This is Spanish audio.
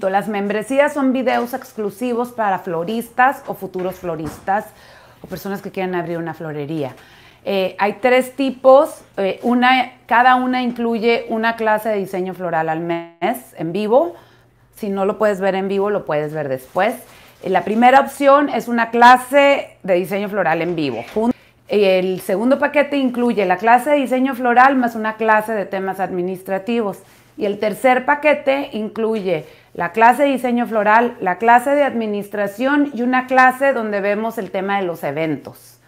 Las membresías son videos exclusivos para floristas o futuros floristas o personas que quieran abrir una florería. Eh, hay tres tipos, eh, una, cada una incluye una clase de diseño floral al mes en vivo. Si no lo puedes ver en vivo, lo puedes ver después. Eh, la primera opción es una clase de diseño floral en vivo. El segundo paquete incluye la clase de diseño floral más una clase de temas administrativos. Y el tercer paquete incluye la clase de diseño floral, la clase de administración y una clase donde vemos el tema de los eventos.